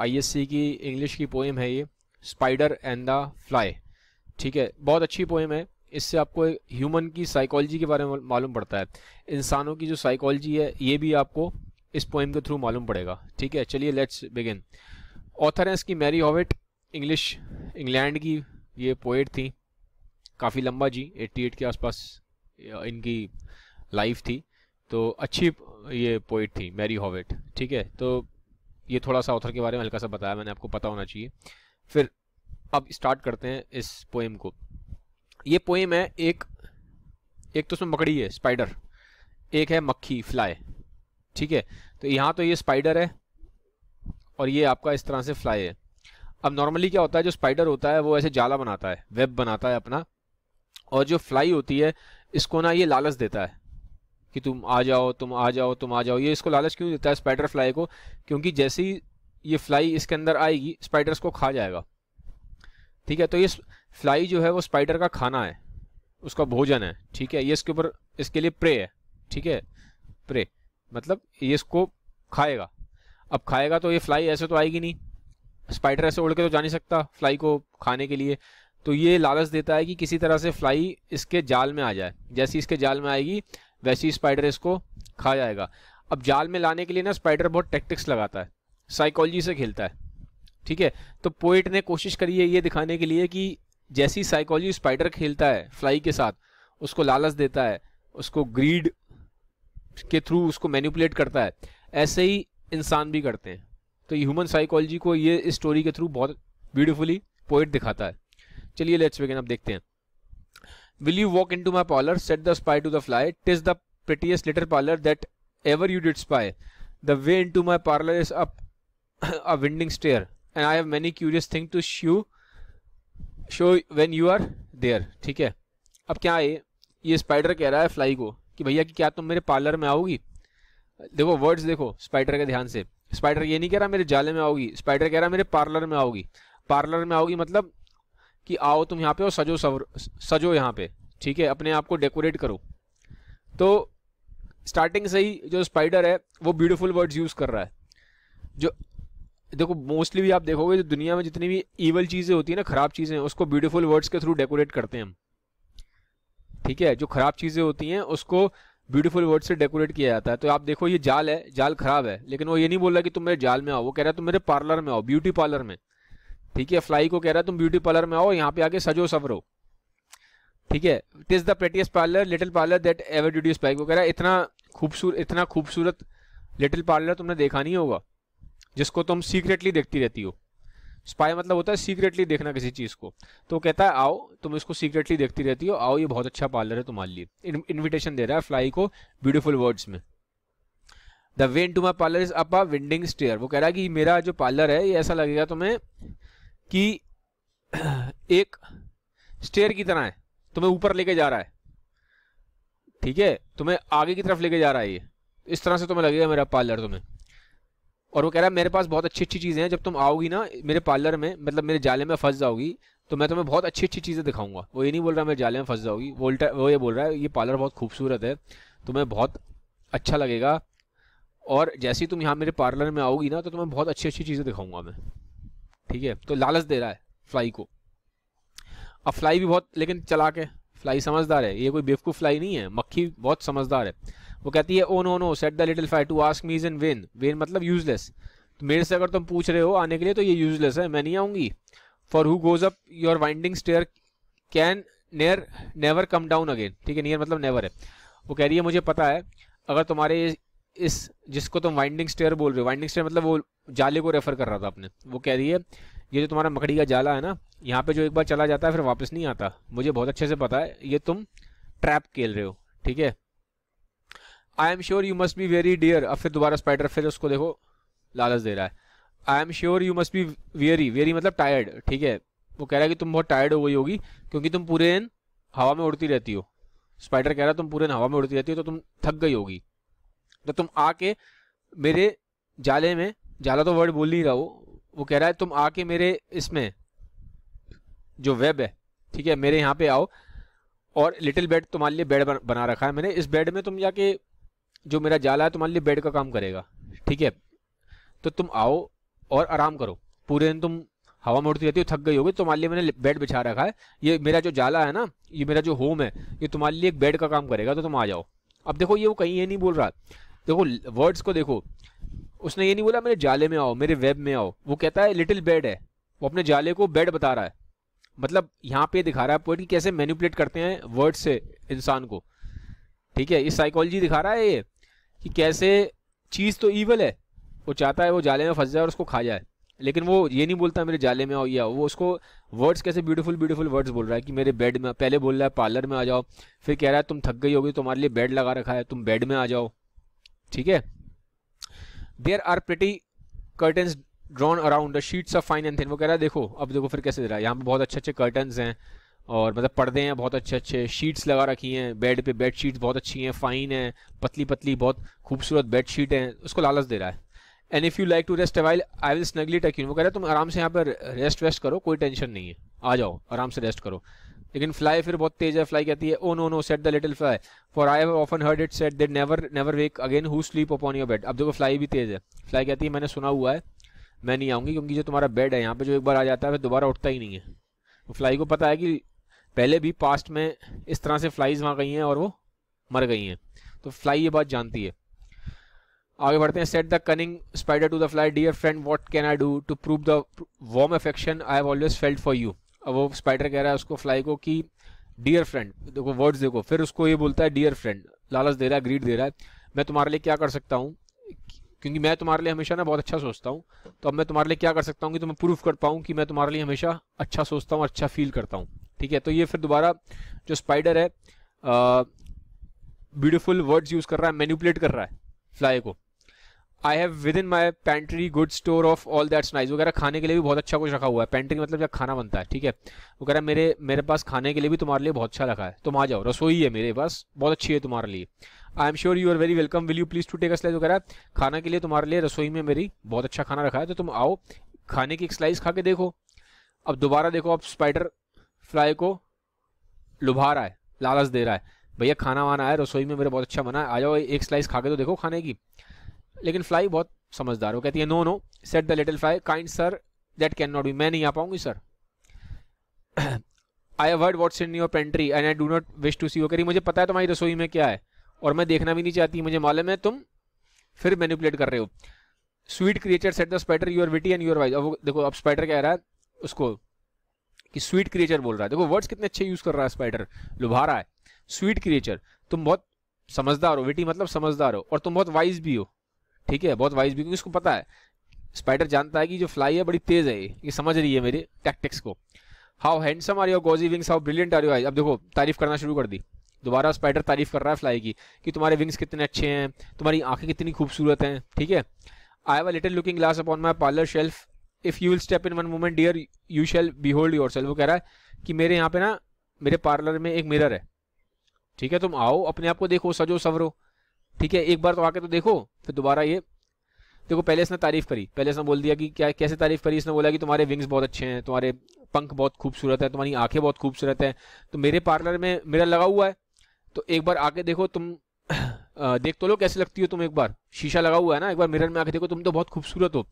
ISC की English की poem है ये स्पाइडर एंड द फ्लाई ठीक है बहुत अच्छी पोएम है इससे आपको ह्यूमन की साइकोलॉजी के बारे में मालूम पड़ता है इंसानों की जो साइकोलॉजी है ये भी आपको इस पोएम के थ्रू मालूम पड़ेगा ठीक है चलिए लेट्स बिगिन ऑथर हैं इसकी मैरी हॉविट इंग्लिश इंग्लैंड की ये पोएट थी काफ़ी लंबा जी 88 के आसपास इनकी लाइफ थी तो अच्छी ये पोइट थी मैरी हॉवेट ठीक है तो ये थोड़ा सा ऑथर के बारे में हल्का सा बताया मैंने आपको पता होना चाहिए फिर अब स्टार्ट करते हैं इस पोएम को ये पोएम है एक एक तो उसमें मकड़ी है स्पाइडर एक है मक्खी फ्लाई ठीक है तो यहाँ तो ये स्पाइडर है और ये आपका इस तरह से फ्लाई है अब नॉर्मली क्या होता है जो स्पाइडर होता है वो ऐसे जाला बनाता है वेब बनाता है अपना और जो फ्लाई होती है इसको ना ये लालच देता है कि तुम आ जाओ तुम आ जाओ तुम आ जाओ ये इसको लालच क्यों देता है स्पाइडर फ्लाई को क्योंकि जैसे ही ये फ्लाई इसके अंदर आएगी स्पाइडर को खा जाएगा ठीक है तो ये फ्लाई जो है वो स्पाइडर का खाना है उसका भोजन है ठीक है ये इसके ऊपर इसके लिए प्रे है ठीक है प्रे मतलब ये इसको खाएगा अब खाएगा तो ये फ्लाई ऐसे तो आएगी नहीं स्पाइडर ऐसे उड़ के तो जा नहीं सकता फ्लाई को खाने के लिए तो ये लालच देता है कि किसी तरह से फ्लाई इसके जाल में आ जाए जैसे इसके जाल में आएगी वैसे ही स्पाइडर इसको खा जाएगा अब जाल में लाने के लिए ना स्पाइडर बहुत टेक्टिक्स लगाता है साइकोलॉजी से खेलता है ठीक है तो पोइट ने कोशिश करी है ये दिखाने के लिए कि जैसी साइकोलॉजी स्पाइडर खेलता है फ्लाई के साथ उसको लालच देता है उसको ग्रीड के थ्रू उसको मैनिपुलेट करता है ऐसे ही इंसान भी करते हैं तो ह्यूमन साइकोलॉजी को ये स्टोरी के थ्रू बहुत ब्यूटीफुली पोइट दिखाता है चलिए लेट्स बिगिन अब देखते हैं Will you walk into my parlor? Said the spy to the fly. Tis the prettiest little parlor that ever you did spy. The way into my parlor is up a winding stair, and I have many curious thing to show show when you are there. theek hai ab kya hai ye spider keh raha hai fly ko ki bhaiya ki kya tum mere parlor mein aaogi देखो words देखो spider के ध्यान से spider ये नहीं कह रहा मेरे जाले में आओगी स्पाइडर कह रहा मेरे पार्लर में आओगी पार्लर में आओगी मतलब कि आओ तुम यहाँ पे और सजो सवर सजो यहाँ पे ठीक है अपने आप को डेकोरेट करो तो स्टार्टिंग से ही जो स्पाइडर है वो ब्यूटीफुल वर्ड्स यूज़ कर रहा है जो देखो मोस्टली भी आप देखोगे जो दुनिया में जितनी भी ईवल चीज़ें होती है ना ख़राब चीज़ें उसको ब्यूटीफुल वर्ड्स के थ्रू डेकोरेट करते हैं हम ठीक है जो ख़राब चीज़ें होती हैं उसको ब्यूटीफुल वर्ड से डेकोरेट किया जाता है तो आप देखो ये जाल है जाल खराब है लेकिन वो ये नहीं बोल रहा कि तुम मेरे जाल में आओ वो कह रहा है तुम मेरे पार्लर में आओ ब्यूटी पार्लर में ठीक है फ्लाई को कह रहा है तुम ब्यूटी पार्लर में आओ यहाँ पे आके सजो सवरो ठीक है it is the prettiest parlour little parlour that ever duty spike वो कह रहा है इतना खूबसूरत इतना खूबसूरत लिटिल पार्लर तुमने देखा नहीं होगा जिसको तुम सीक्रेटली देखती रहती हो स्पाई मतलब होता है सीक्रेटली देखना किसी चीज़ को तो कहता है आओ तुम इसको सीक्रेटली देखती रहती हो आओ ये बहुत अच्छा पार्लर है तुम्हारे लिए इन्विटेशन दे रहा है फ्लाई को ब्यूटीफुल वर्ड्स में the way to my parlour is up a winding stair वो कह रहा है कि मेरा जो पार्लर है ये ऐसा लगेगा तुम्हें कि एक स्टेयर की तरह है तुम्हें ऊपर लेके जा रहा है ठीक है तुम्हें आगे की तरफ लेके जा रहा है ये इस तरह से तुम्हें लगेगा मेरा पार्लर तुम्हें और वो कह रहा है मेरे पास बहुत अच्छी अच्छी चीज़ें हैं जब तुम आओगी ना मेरे पार्लर में मतलब मेरे जाले में फंस जाओगी तो मैं तुम्हें बहुत अच्छी अच्छी चीज़ें दिखाऊंगा वो ये नहीं बोल रहा मेरे जाले में फंस जाओगी वोल्टा वो ये बोल रहा है ये पार्लर बहुत खूबसूरत है तुम्हें बहुत अच्छा लगेगा और जैसे ही तुम यहाँ मेरे पार्लर में आओगी ना तो तुम्हें बहुत अच्छी अच्छी चीज़ें दिखाऊंगा मैं ठीक है तो लालच दे रहा है फ्लाई को अब फ्लाई भी बहुत लेकिन चला के फ्लाई समझदार है ये कोई बेवकूफ़ फ्लाई नहीं है मक्खी बहुत समझदार है वो कहती है oh no no said the little fly to ask me is in vain vain मतलब यूजलेस तो मेरे से अगर तुम पूछ रहे हो आने के लिए तो ये यूजलेस है मैं नहीं आऊँगी for who goes up your winding stair can ne'er never come down again ठीक है नियर मतलब नेवर है वो कह रही है मुझे पता है अगर तुम्हारे इस जिसको तुम तो वाइंडिंग स्टेयर बोल रहे हो वाइंडिंग स्टेयर मतलब वो जाले को रेफर कर रहा था आपने वो कह रही है ये जो तुम्हारा मकड़ी का जाला है ना यहाँ पे जो एक बार चला जाता है फिर वापस नहीं आता मुझे बहुत अच्छे से पता है ये तुम ट्रैप खेल रहे हो ठीक है I am sure you must be very dear अब फिर दोबारा स्पाइडर फिर उसको देखो लालच दे रहा है I am sure you must be very very मतलब टायर्ड ठीक है वो कह रहा है कि तुम बहुत टायर्ड हो गई होगी क्योंकि तुम पूरे दिन हवा में उड़ती रहती हो स्पाइडर कह रहा है तुम पूरे दिन हवा में उड़ती रहती हो तो तुम थक गई होगी तो तुम आके मेरे जाले में जाला तो वर्ड बोल नहीं रहा हो वो कह रहा है तुम आके मेरे इसमें जो वेब है ठीक है मेरे यहाँ पे आओ और लिटिल बेड तुम्हारे लिए बेड बना रखा है मैंने इस बेड में तुम जाके जो मेरा जाला है तुम्हारे लिए बेड का काम करेगा ठीक है तो तुम आओ और आराम करो पूरे दिन तुम हवा में उड़ती रहती हो थक गई होगी तुम्हारे लिए मैंने बेड बिछा रखा है ये मेरा जो जाला है ना ये मेरा जो होम है ये तुम्हारे लिए एक बेड का काम करेगा तो तुम आ जाओ अब देखो ये वो कहीं ये नहीं बोल रहा देखो वर्ड्स को देखो उसने ये नहीं बोला मेरे जाले में आओ मेरे वेब में आओ वो कहता है लिटिल बेड है वो अपने जाले को बेड बता रहा है मतलब यहाँ पे दिखा रहा है पोइट कैसे मैनिपुलेट करते हैं वर्ड से इंसान को ठीक है ये साइकोलॉजी दिखा रहा है ये कि कैसे चीज़ तो ईवल है वो चाहता है वो जाले में फंस जाए और उसको खा जाए लेकिन वो ये नहीं बोलता मेरे जाले में आओ या वो उसको वर्ड्स कैसे ब्यूटीफुल ब्यूटीफुल वर्ड्स बोल रहा है कि मेरे बेड में पहले बोल रहा है पार्लर में आ जाओ फिर कह रहा है तुम थक गई होगी तुम्हारे लिए बेड लगा रखा है तुम बेड में आ जाओ ठीक है there are pretty curtain drawn around the sheets of fine and thin वो कह रहा है देखो अब देखो फिर कैसे दे रहा है यहाँ पे बहुत अच्छे अच्छे कर्टन हैं और मतलब पर्दे हैं बहुत अच्छे अच्छे शीट्स लगा रखी हैं बेड पे बेड शीट्स बहुत अच्छी हैं फाइन हैं पतली पतली बहुत खूबसूरत बेड शीट हैं उसको लालच दे रहा है and if you like to rest awhile I will snugly tuck you वो कह रहा है तुम आराम से यहाँ पर रेस्ट वेस्ट करो कोई टेंशन नहीं है आ जाओ आराम से रेस्ट करो लेकिन फ्लाई फिर बहुत तेज है फ्लाई कहती है oh no no said the little fly for I have often heard it said that never never wake again who sleep upon your bed अब देखो फ्लाई भी तेज है फ्लाई कहती है मैंने सुना हुआ है मैं नहीं आऊँगी क्योंकि जो तुम्हारा बेड है यहाँ पे जो एक बार आ जाता है फिर दोबारा उठता ही नहीं है तो फ्लाई को पता है कि पहले भी पास्ट में इस तरह से फ्लाइज वहाँ गई हैं और वो मर गई हैं तो फ्लाई ये बात जानती है आगे बढ़ते हैं said the cunning spider to the fly dear friend what can I do to prove the warm affection I have always felt for you अब वो स्पाइडर कह रहा है उसको फ्लाई को कि डियर फ्रेंड देखो वर्ड्स देखो फिर उसको ये बोलता है डियर फ्रेंड लालच दे रहा है ग्रीड दे रहा है मैं तुम्हारे लिए क्या कर सकता हूँ क्योंकि मैं तुम्हारे लिए हमेशा ना बहुत अच्छा सोचता हूँ तो अब मैं तुम्हारे लिए क्या कर सकता हूँ कि तुम्हें प्रूफ कर पाऊँ कि मैं तुम्हारे लिए हमेशा अच्छा सोचता हूँ अच्छा फील करता हूँ ठीक है तो ये फिर दोबारा जो स्पाइडर है ब्यूटिफुल वर्ड्स यूज़ कर रहा है मैन्यूपुलेट कर रहा है फ्लाई को I have within my pantry good store of all that's nice वगैरह खाने के लिए भी बहुत अच्छा कुछ रखा हुआ है पेंट्री मतलब जब खाना बनता है ठीक है वो कह रहा है मेरे मेरे पास खाने के लिए भी तुम्हारे लिए बहुत अच्छा रखा है तुम आ जाओ रसोई है मेरे पास बहुत अच्छी है तुम्हारे लिए I am sure you are very welcome will you please to take a वगैरह खाने के लिए तुम्हारे लिए रसोई में मेरी बहुत अच्छा खाना रखा है तो तुम आओ खाने की एक स्लाइस खा के देखो अब दोबारा देखो अब स्पाइडर फ्लाई को लुभा रहा है लालच दे रहा है भैया खाना वाना है रसोई में मेरे बहुत अच्छा बना है आ जाओ एक स्लाइस खा के तो देखो खाने की लेकिन फ्लाई बहुत समझदार हो कहती है no no said the little fly kind sir that can not be मैं नहीं आ पाऊंगी sir I have heard what's in your pantry and I do not wish to see you करी मुझे पता है तुम्हारी रसोई में क्या है और मैं देखना भी नहीं चाहती मुझे मालूम है तुम फिर मैनिपुलेट कर रहे हो sweet creature said the spider you're witty and you're wise अब देखो अब स्पाइडर कह रहा है उसको कि स्वीट क्रिएचर बोल रहा है देखो वर्ड्स कितने अच्छे यूज़ कर रहा है स्पाइडर लुभा रहा है स्वीट क्रिएचर तुम बहुत समझदार हो विटी मतलब समझदार हो और तुम बहुत वाइज भी हो ठीक है बहुत वाइज भी क्योंकि उसको पता है स्पाइडर जानता है कि जो फ्लाई है बड़ी तेज है ये समझ रही है मेरे टैक्टिक्स को how handsome are your gauzy wings how brilliant are you I अब देखो तारीफ करना शुरू कर दी दोबारा स्पाइडर तारीफ कर रहा है फ्लाई की कि तुम्हारे विंग्स कितने अच्छे हैं तुम्हारी आंखें कितनी खूबसूरत हैं ठीक है I have a little looking glass upon my parlour shelf if you will step in one moment dear you shall behold yourself वो कह रहा है कि मेरे यहाँ पे ना मेरे पार्लर में एक मिरर है ठीक है तुम आओ अपने आप को देखो सजो सवरो ठीक है एक बार तो आके तो देखो फिर दोबारा ये देखो पहले इसने तारीफ करी पहले इसने बोल दिया कि क्या कैसे तारीफ करी इसने बोला कि तुम्हारे विंग्स बहुत अच्छे हैं तुम्हारे पंख बहुत खूबसूरत है तुम्हारी आंखें बहुत खूबसूरत है तो मेरे पार्लर में मेरा लगा हुआ है तो एक बार आके देखो तुम देख तो लो कैसे लगती हो तुम एक बार शीशा लगा हुआ है ना एक बार मिरर में आके देखो तुम तो बहुत खूबसूरत हो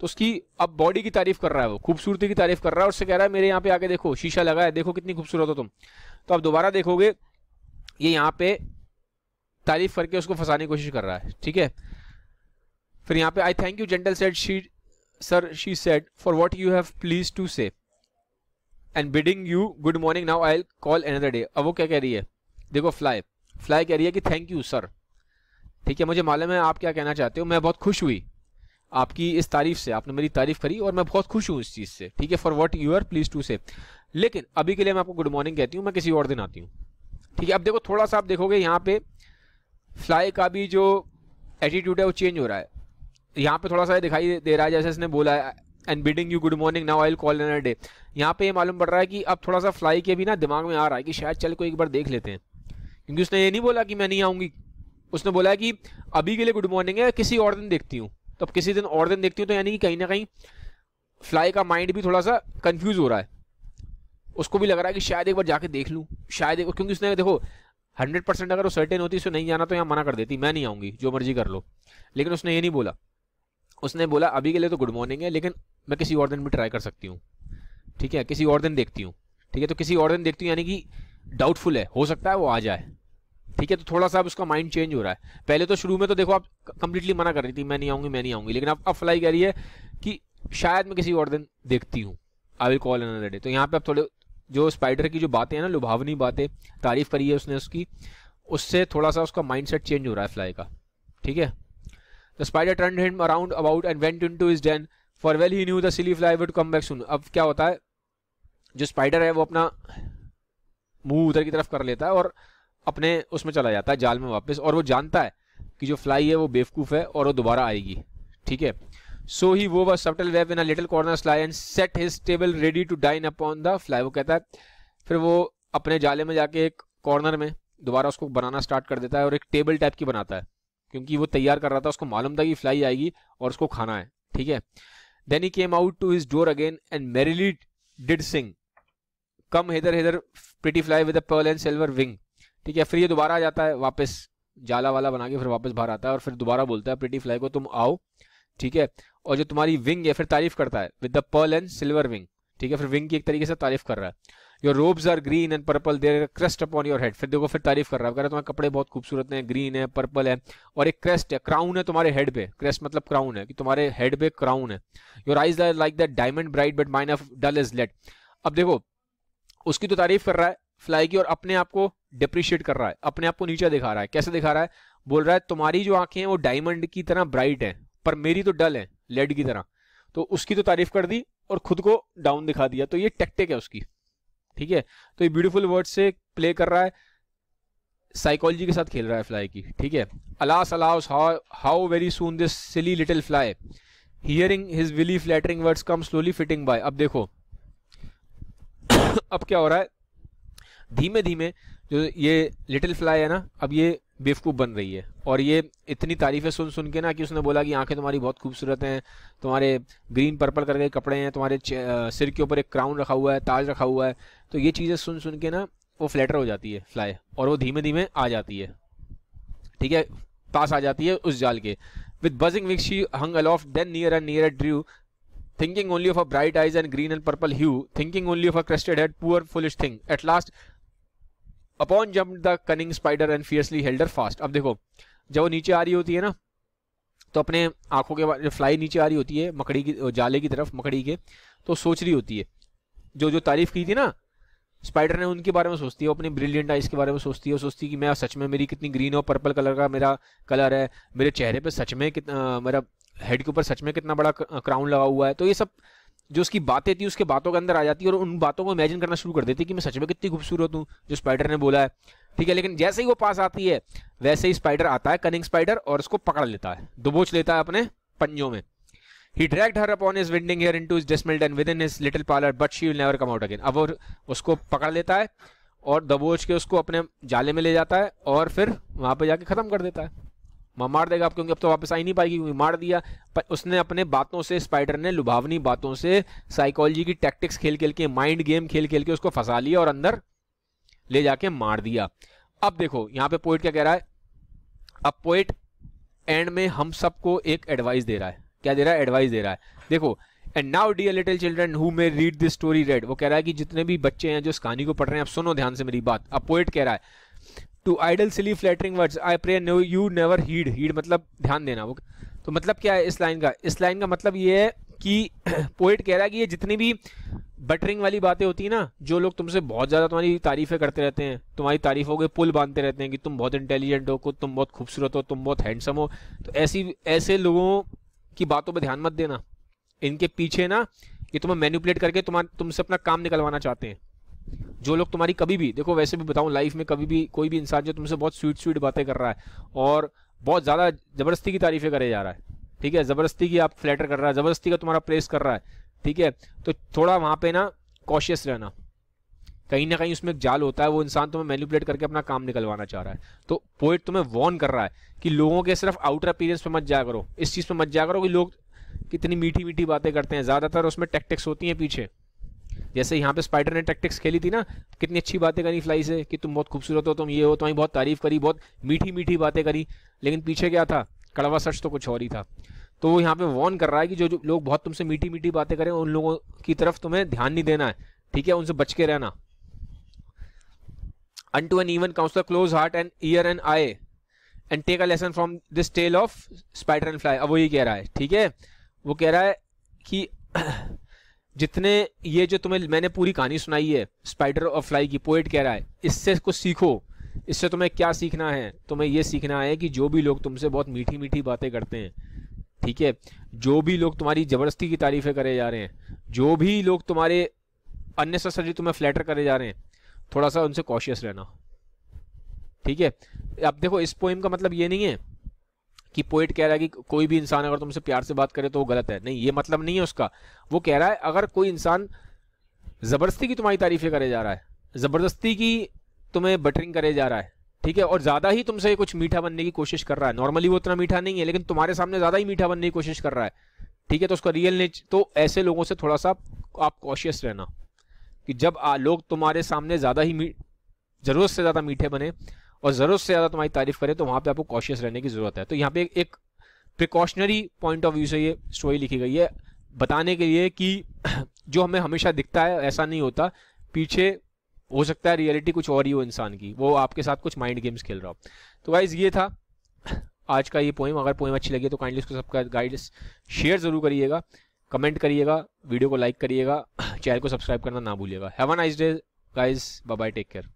तो उसकी अब बॉडी की तारीफ कर रहा है वो खूबसूरती की तारीफ कर रहा है और उससे कह रहा है मेरे यहाँ पे आके देखो शीशा लगा है देखो कितनी खूबसूरत हो तुम तो आप दोबारा देखोगे ये यहाँ पे तारीफ करके उसको फंसाने की कोशिश कर रहा है ठीक है फिर यहाँ पे I thank you gentle said she sir she said for what you have please to say and bidding you good morning now I call another day अब वो क्या कह रही है देखो फ्लाई फ्लाई कह रही है कि थैंक यू सर ठीक है मुझे मालूम है आप क्या कहना चाहते हो मैं बहुत खुश हुई आपकी इस तारीफ से आपने मेरी तारीफ करी और मैं बहुत खुश हूँ इस चीज़ से ठीक है for what you are please to say लेकिन अभी के लिए मैं आपको गुड मॉर्निंग कहती हूँ मैं किसी और दिन आती हूँ ठीक है अब देखो थोड़ा सा आप देखोगे यहाँ पे फ्लाई का भी जो एटीट्यूड है वो चेंज हो रहा है यहाँ पे थोड़ा सा दिखाई दे रहा है जैसे इसने बोला and bidding you good morning now I call in a day यहाँ पे ये मालूम पड़ रहा है कि अब थोड़ा सा फ्लाई के भी ना दिमाग में आ रहा है कि शायद चल को एक बार देख लेते हैं क्योंकि उसने ये नहीं बोला कि मैं नहीं आऊँगी उसने बोला है कि अभी के लिए गुड मॉर्निंग है किसी और दिन देखती हूँ तो अब किसी दिन और दिन देखती हूँ तो यानी कि कहीं ना कहीं फ्लाई का माइंड भी थोड़ा सा कन्फ्यूज़ हो रहा है उसको भी लग रहा है कि शायद एक बार जाके देख लूँ शायद क्योंकि उसने देखो हंड्रेड परसेंट अगर वो सर्टेन होती उसे नहीं जाना तो यहाँ मना कर देती मैं नहीं आऊँगी जो मर्जी कर लो लेकिन उसने ये नहीं बोला उसने बोला अभी के लिए तो गुड मॉर्निंग है लेकिन मैं किसी और दिन भी ट्राई कर सकती हूँ ठीक है किसी और दिन देखती हूँ ठीक है तो किसी और दिन देखती हूँ यानी कि डाउटफुल है हो सकता है वो आ जाए ठीक है तो थोड़ा सा अब उसका माइंड चेंज हो रहा है पहले तो शुरू में तो देखो आप कंप्लीटली मना कर रही थी मैं नहीं आऊँगी मैं नहीं आऊँगी लेकिन आप अब फ्लाई कह रही है कि शायद मैं किसी और दिन देखती हूँ I will call another day तो यहाँ पे आप थोड़े जो स्पाइडर की जो बातें हैं ना लुभावनी बातें तारीफ करी है उसने उसकी उससे थोड़ा सा उसका माइंडसेट चेंज हो रहा है फ्लाई का ठीक है the spider turn him around about and went into his den for well he knew the silly fly would come back soon अब क्या होता है जो स्पाइडर है वो अपना मुंह उधर की तरफ कर लेता है और अपने उसमें चला जाता है जाल में वापस और वो जानता है कि जो फ्लाई है वो बेवकूफ़ है और वो दोबारा आएगी ठीक है सो ही वो वह subtle web in little corner sly and said his table ready to dine upon the fly वो कहता है फिर वो अपने जाले में जाके एक कॉर्नर में दोबारा उसको बनाना स्टार्ट कर देता है और एक टेबल टाइप की बनाता है क्योंकि वो तैयार कर रहा था उसको मालूम था कि फ्लाई आएगी और उसको खाना है ठीक है then he came out to his door again and merrily did sing come hither hither pretty fly with pearl and silver wing ठीक है फिर ये दोबारा आ जाता है वापस जाला वाला बना के फिर वापस बाहर आता है और फिर दोबारा बोलता है प्रिटी फ्लाई को तुम आओ ठीक है और जो तुम्हारी विंग है फिर तारीफ करता है with the pearl and silver wing ठीक है फिर विंग की एक तरीके से तारीफ कर रहा है your robes are green and purple there crest upon your head फिर देखो फिर तारीफ कर रहा है अगर तुम्हारे कपड़े बहुत खूबसूरत हैं ग्रीन है पर्पल है और एक क्रेस्ट है क्राउन है तुम्हारे हेड पे क्रेस्ट मतलब क्राउन है कि तुम्हारे हेड पे क्राउन है your eyes are like that diamond bright but mine of dull is lead अब देखो उसकी तो तारीफ कर रहा है फ्लाई की और अपने आप को डिप्रिशिएट कर रहा है अपने आप को नीचे दिखा रहा है कैसे दिखा रहा है बोल रहा है तुम्हारी जो आंखें हैं वो डायमंड की तरह ब्राइट है पर मेरी तो डल है लेड की तरह तो उसकी तो तारीफ कर दी और खुद को डाउन दिखा दिया तो ये टेक्टिक है उसकी ठीक है तो ये ब्यूटीफुल वर्ड से प्ले कर रहा है साइकोलॉजी के साथ खेल रहा है फ्लाई की ठीक है alas alas how how very soon this silly little fly hearing his wily flattering words come slowly flitting by अब देखो अब क्या हो रहा है धीमे धीमे जो ये लिटिल फ्लाई है ना अब ये बेवकूफ़ बन रही है और ये इतनी तारीफ़ें सुन सुन के ना कि उसने बोला कि आंखें तुम्हारी बहुत खूबसूरत हैं तुम्हारे ग्रीन पर्पल करके कपड़े हैं तुम्हारे सिर के ऊपर एक क्राउन रखा हुआ है ताज रखा हुआ है तो ये चीज़ें सुन सुन के ना वो फ्लैटर हो जाती है फ्लाई और वो धीमे धीमे आ जाती है ठीक है पास आ जाती है उस जाल के with buzzing wings she hung aloft then near and near drew thinking only of a bright eyes and green and purple hue thinking only of a crested head poor foolish thing at last upon jump the cunning spider and fiercely held her fast अब देखो जब वो नीचे आ रही होती है ना तो अपने आंखों के बाद फ्लाई नीचे आ रही होती है मकड़ी की जाले की तरफ मकड़ी के तो सोच रही होती है जो जो तारीफ की थी ना स्पाइडर ने उनके बारे में सोचती है अपनी ब्रिलियंट आइज के बारे में सोचती है सोचती है कि मैं सच में मेरी कितनी ग्रीन और पर्पल कलर का मेरा कलर है मेरे चेहरे पर सच में कितना मेरा हेड के ऊपर सच में कितना बड़ा क्राउन लगा हुआ है तो ये सब जो उसकी बातें थी उसके बातों के अंदर आ जाती है और उन बातों को इमेजिन करना शुरू कर देती है कि मैं सच में कितनी खूबसूरत हूँ जो स्पाइडर ने बोला है ठीक है लेकिन जैसे ही वो पास आती है वैसे ही स्पाइडर आता है कनिंग स्पाइडर और उसको पकड़ लेता है दुबोच लेता है अपने पंजों में ही dragged her upon his winding hair into his and within his little parlour but she will never come out again अब उसको पकड़ लेता है और दबोच के उसको अपने जाले में ले जाता है और फिर वहां पर जाके ख़त्म कर देता है मार देगा आप क्योंकि अब तो वापस आ ही नहीं पाएगी क्योंकि मार दिया पर उसने अपने बातों से स्पाइडर ने लुभावनी बातों से साइकोलॉजी की टैक्टिक्स खेल खेल के माइंड गेम खेल खेल के उसको फंसा लिया और अंदर ले जाके मार दिया अब देखो यहाँ पे पोइट क्या कह रहा है अब पोइट एंड में हम सबको एक एडवाइस दे रहा है क्या दे रहा है एडवाइस दे रहा है देखो and now dear little children who may read this story read वो कह रहा है कि जितने भी बच्चे हैं जो इस कहानी को पढ़ रहे हैं आप सुनो ध्यान से मेरी बात अब पोइट कह रहा है to idle silly flattering words I pray no you never heed heed मतलब ध्यान देना वो तो मतलब क्या है इस लाइन का इस लाइन का मतलब ये है कि पोइट कह रहा है कि ये जितनी भी बटरिंग वाली बातें होती है ना जो लोग तुमसे बहुत ज़्यादा तुम्हारी तारीफें करते रहते हैं तुम्हारी तारीफों के पुल बांधते रहते हैं कि तुम बहुत इंटेलिजेंट हो तुम बहुत खूबसूरत हो तुम बहुत हैंडसम हो तो ऐसी ऐसे लोगों की बातों पर ध्यान मत देना इनके पीछे ना ये तुम्हें मैनिपुलेट करके तुम तुमसे अपना काम निकलवाना चाहते हैं जो लोग तुम्हारी कभी भी देखो वैसे भी बताऊं लाइफ में कभी भी कोई भी इंसान जो तुमसे बहुत स्वीट स्वीट बातें कर रहा है और बहुत ज़्यादा ज़बरदस्ती की तारीफें करे जा रहा है ठीक है ज़बरदस्ती की आप फ्लैटर कर रहा है ज़बरदस्ती का तुम्हारा प्रेस कर रहा है ठीक है तो थोड़ा वहाँ पे ना कॉशियस रहना कहीं ना कहीं उसमें एक जाल होता है वो इंसान तुम्हें मैनिपुलेट करके अपना काम निकलवाना चाह रहा है तो पोइट तुम्हें वॉर्न कर रहा है कि लोगों के सिर्फ आउटर अपीरेंस पर मत जाया करो इस चीज़ पर मत जाया करो कि लोग कितनी मीठी मीठी बातें करते हैं ज़्यादातर उसमें टेक्टिक्स होती हैं पीछे जैसे यहाँ पे स्पाइडर ने टैक्टिक्स खेली थी ना कितनी अच्छी बातें करी फ्लाई से कि तुम बहुत खूबसूरत हो तुम ये हो तुम्हारी बहुत तारीफ करी बहुत मीठी मीठी बातें करी लेकिन पीछे क्या था कड़वा सच तो कुछ और ही था तो वो यहाँ पे वॉर्न कर रहा है कि जो, जो लोग बहुत तुमसे मीठी मीठी बातें करें उन लोगों की तरफ तुम्हें ध्यान नहीं देना है ठीक है उनसे बच के रहना unto an evil counsellor close heart and ear and eye and take a lesson from this tale of spider and fly अब वही कह रहा है ठीक है वो कह रहा है कि जितने ये जो तुम्हें मैंने पूरी कहानी सुनाई है स्पाइडर और फ्लाई की पोइट कह रहा है इससे कुछ सीखो इससे तुम्हें क्या सीखना है तुम्हें ये सीखना है कि जो भी लोग तुमसे बहुत मीठी मीठी बातें करते हैं ठीक है जो भी लोग तुम्हारी ज़बरदस्ती की तारीफ़ें करे जा रहे हैं जो भी लोग तुम्हारे अननेसेसरी तुम्हें फ्लैटर करे जा रहे हैं थोड़ा सा उनसे कॉशियस रहना ठीक है अब देखो इस पोइम का मतलब ये नहीं है कि पोइट कह रहा है कि कोई भी इंसान अगर तुमसे प्यार से बात करे तो वो गलत है नहीं ये मतलब नहीं है उसका वो कह रहा है अगर कोई इंसान ज़बरदस्ती की तुम्हारी तारीफें करे जा रहा है ज़बरदस्ती की तुम्हें बटरिंग करे जा रहा है ठीक है और ज़्यादा ही तुमसे कुछ मीठा बनने की कोशिश कर रहा है नॉर्मली वो उतना मीठा नहीं है लेकिन तुम्हारे सामने ज़्यादा ही मीठा बनने की कोशिश कर रहा है ठीक है तो उसका रियल नेचर तो ऐसे लोगों से थोड़ा सा आप कॉशियस रहना कि जब आ, लोग तुम्हारे सामने ज़्यादा ही ज़रूरत से ज़्यादा मीठे बने और ज़रूरत से ज़्यादा तुम्हारी तारीफ करें तो वहां पे आपको कॉशियस रहने की ज़रूरत है तो यहाँ पे एक प्रिकॉशनरी पॉइंट ऑफ व्यू से ये स्टोरी लिखी गई है बताने के लिए कि जो हमें हमेशा दिखता है ऐसा नहीं होता पीछे हो सकता है रियलिटी कुछ और ही हो इंसान की वो आपके साथ कुछ माइंड गेम्स खेल रहा हो तो वाइज ये था आज का ये पोइम अगर पोइम अच्छी लगी तो काइंडली उसको सबका गाइड शेयर ज़रूर करिएगा कमेंट करिएगा वीडियो को लाइक करिएगा चैनल को सब्सक्राइब करना ना भूलिएगा have a nice day guys bye bye take care